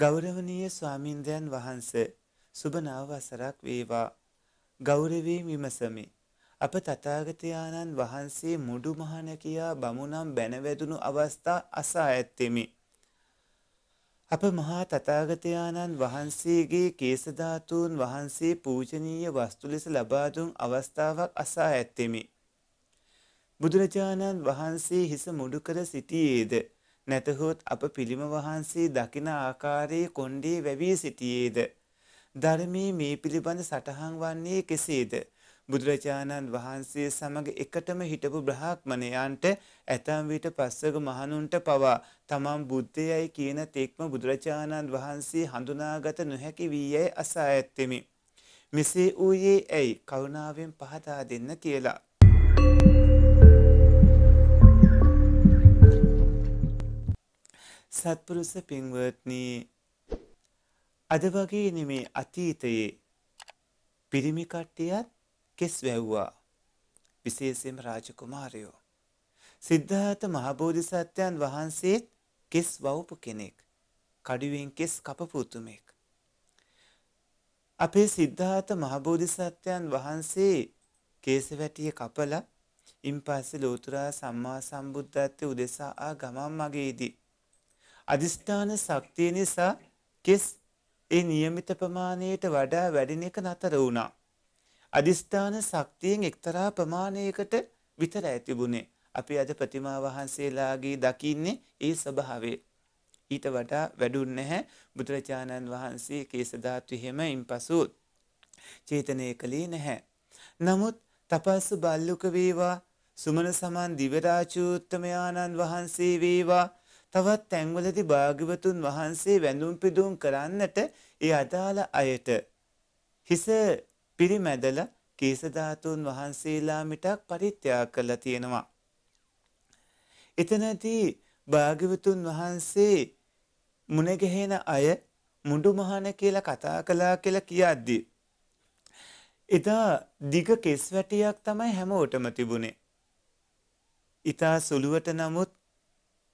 ගෞරවනීය ස්වාමින්දයන් වහන්ස සුබ නව වසරක් වේවා ගෞරවයෙන් විමසමි අප තථාගතයන්න් වහන්සේ මුඩු මහන කියා බමුණම් බැනවැදුණු අවස්ථා අසා ඇත්තෙමි අප මහා තථාගතයන්න් වහන්සේගේ කේස ධාතුන් වහන්සේ පූජනීය වස්තු ලෙස ලබා දුන් අවස්ථාවක් අසා ඇත්තෙමි බුදුරජාණන් වහන්සේ හිස මුඩු කර සිටියේද නැතහොත් අප පිළිම වහන්සේ දකින ආකාරයේ කොණ්ඩේ වැවී සිටියේද. ධර්මයේ මේ පිළිබඳ සටහන් වන්නේ කෙසේද. බුදුරජාණන් වහන්සේ සමග එකටම හිටපු බ්‍රහ්මණයන්ට ඇතම් විට පස්සක මහණුන්ට පවා තමන් බුද්ධයයි කියන තෙක්ම බුදුරජාණන් වහන්සේ හඳුනාගත නොහැකි වී යයි අසා ඇත්තෙමි. මෙසේ වූයේ ඇයි කරුණාවෙන් පහදා දෙන්න කියලා. සත්පුරුස පින්වත්නි අද වගේ නෙමේ අතීතයේ පිරිමි කට්ටියත් කෙස් වැව්වා විශේෂයෙන්ම රාජකුමාරයෝ සිද්ධාර්ථ මහබෝධිසත්වයන් වහන්සේත් කෙස් වවපු කෙනෙක් කඩුවෙන් කෙස් කපපු උතුමෙක් අපේ සිද්ධාර්ථ මහබෝධිසත්වයන් වහන්සේ කේසවැටිය කපලා ඉන් පස්සේ ලෝතුරා සම්මා සම්බුද්ධත්වයේ උදෙසා ආ ගමන් මගේදී අදිෂ්ඨාන ශක්තිය නිසා කෙස් ඒ નિયમિત ප්‍රමාණයට වඩා වැඩෙන එක නතර වුණා. අදිෂ්ඨාන ශක්තියෙන් එක්තරා ප්‍රමාණයකට විතරයි තිබුණේ. අපි අද ප්‍රතිමා වහන්සේලාගේ දකින්නේ ඒ ස්වභාවය. ඊට වඩා වැඩුන්නේ නැහැ බුදුරජාණන් වහන්සේ කේස ධාතු හිමයින් පසු චේතනය කළේ නැහැ. නමුත් තපස් බල්ලුක වේවා සුමන සමන් දිවරාජෝත්තමයාණන් වහන්සේ වේවා තවත් තැන්වලදී භාග්‍යවතුන් වහන්සේ වැඳුම් පිදුම් කරන්නට ඒ අදාළ අයට හිස පිරිමැදලා කීස ධාතුන් වහන්සේලා මිටක් පරිත්‍යාග කළා තියෙනවා. එතනදී භාග්‍යවතුන් වහන්සේ මුණගැහෙන අය මුඩු මහන කියලා කතා කළා කියලා කියද්දි එදා දිග කෙස් වැටියක් තමයි හැමෝටම තිබුණේ. ඊතා සුළුවට නමුත්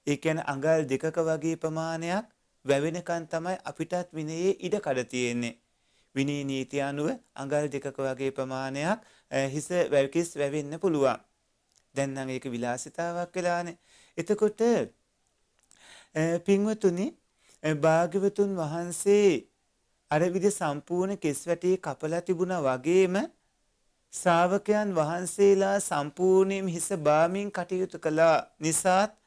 ඒ කියන්නේ අඟල් දෙකක වගේ ප්‍රමාණයක් වැවෙනකන් තමයි අපිටත් විනයේ ඉඩ කඩ තියෙන්නේ. විනී නීති අනුව අඟල් දෙකක වගේ ප්‍රමාණයක් හිස වැවිකිස් වැවෙන්න පුළුවන්. දැන් නම් ඒක විලාසිතාවක් වෙලානේ. එතකොට පින්වතුනි භාග්‍යවතුන් වහන්සේ අර විදිහ සම්පූර්ණ කෙස් වැටේ කපලා තිබුණා වගේම ශ්‍රාවකයන් වහන්සේලා සම්පූර්ණයෙන් හිස බාමින් කටයුතු කළා නිසාත්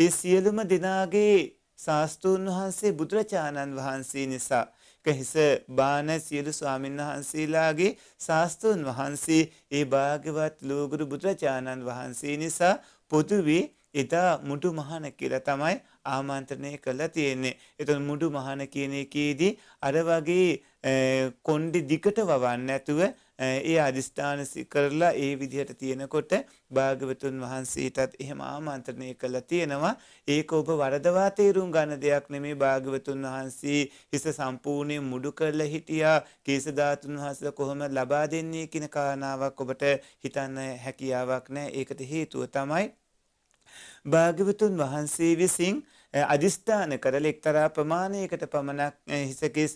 ඒ සියලුම දෙනාගේ ශාස්තෘන් වහන්සේ බුදුරජාණන් වහන්සේ නිසා කහිස බාන සියලු ස්වාමීන් වහන්සේලාගේ ශාස්තෘන් වහන්සේ ඒ භාගවත් ලෝගුරු බුදුරජාණන් වහන්සේ නිසා පොදුවේ එදා මුඩු මහන කියලා තමයි ආමන්ත්‍රණය කරලා තියෙන්නේ. එතන මුඩු මහන කියන එකේදී අර වගේ කොණ්ඩි දිකට වවන්නේ නැතුව ඒ අධිෂ්ඨාන කරලා ඒ විදිහට තියෙනකොට භාග්‍යවතුන් වහන්සේටත් එහෙම ආමන්ත්‍රණය කළා තියෙනවා. ඒක ඔබ වරදවා තේරුම් ගන්න දෙයක් නෙමේ භාග්‍යවතුන් වහන්සේ හිස සම්පූර්ණයෙන් මුඩු කරලා හිටියා. කීස ධාතුන් වහන්සේ කොහොම ලබා දෙන්නේ කියන කාරණාවක් ඔබට හිතන්න හැකියාවක් නැහැ. ඒකට හේතුව තමයි භාග්‍යවතුන් වහන්සේ විසින් අධිෂ්ඨාන කරල එක්තරා ප්‍රමාණයකට පමණක් හිසකිස්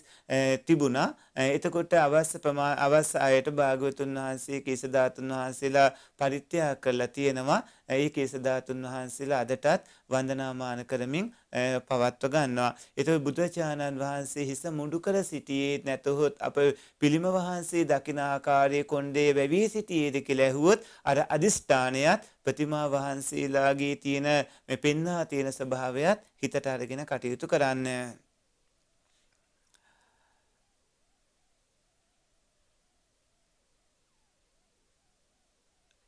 තිබුණා එතකොට අවස් ප්‍රමා අවස් අයට භාගවතුන් වහන්සේ කිසධාතුන් වහන්සේලා පරිත්‍යා කරලා තියෙනවා ඒ කේසධාතුන් වහන්සේලා අදටත් වන්දනාමාන කරමින් පවත්ව ගන්නවා. එතකොට බුදුචානන් වහන්සේ හිස මුඩු කර සිටියේ නැතහොත් අප පිළිම වහන්සේ දකින ආකාරයේ කොණ්ඩේ වැවී සිටියේද කියලා ඇහුවොත් අර අදිස්ථානයත් ප්‍රතිමා වහන්සේලාගේ තියෙන මේ පෙන්නා තියෙන ස්වභාවයත් හිතට අරගෙන කටයුතු කරන්නේ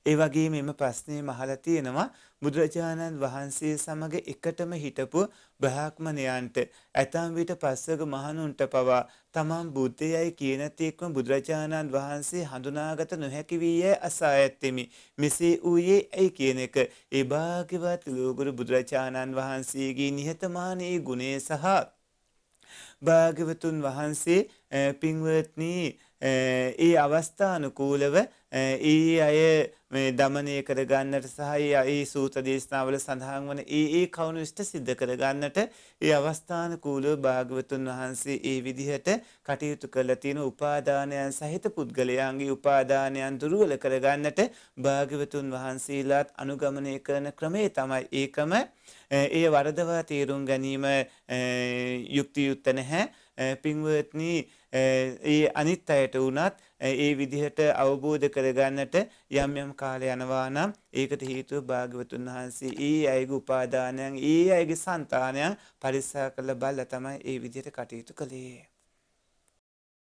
ඒ වගේ මෙම ප්‍රශ්නය මහලා තියෙනවා බුදුරජාණන් වහන්සේ සමග එකටම හිටපු බ්‍රහ්මණයන්ට ඇතම් විට පස්වග මහණුන්ට පවා තමන් බුද්ධයයි කියන තෙක්ම බුදුරජාණන් වහන්සේ හඳුනාගත නොහැකි වී යැයි අසා ඇත්තෙමි. මෙසේ වූයේ ඇයි කියන එක ඒ භාග්‍යවත් ලෝගුරු බුදුරජාණන් වහන්සේගේ නිහතමානී ගුණය සහ භාග්‍යවතුන් වහන්සේ පින්වත්නී ඒ අවස්ථානුකූලව ඒ අය මේ දමනය කරගන්නට සහයි ඒ සූත දේශනාවල සඳහන් වන ඒ ඒ කවුණු ෂ්ට සිද්ධ කරගන්නට ඒ අවස්ථාන කූලව භාගවතුන් වහන්සේ ඒ විදිහට කටයුතු කරලා තියෙන උපාදානයන් සහිත පුද්ගලයාන්ගේ උපාදානයන් දුරුවල කරගන්නට භාගවතුන් වහන්සේලාත් අනුගමනය කරන ක්‍රමේ තමයි ඒකම ඒ වරදවා තේරුම් ගැනීම යුක්තියුත්ත නැහැ පින්වත්නී ඒ අනිත් අයට වනත් ඒ විදිහට අවබෝධ කරගන්නට යම් යම් කාලය යනවා නම් ඒකට හේතුව භාග්‍යවතුන් වහන්සේ ඊ අයගේ උපාදානයන් ඊ අයගේ సంతානයන් පරිස්සම් කළ බල්ලා තමයි ඒ විදිහට කටයුතු කළේ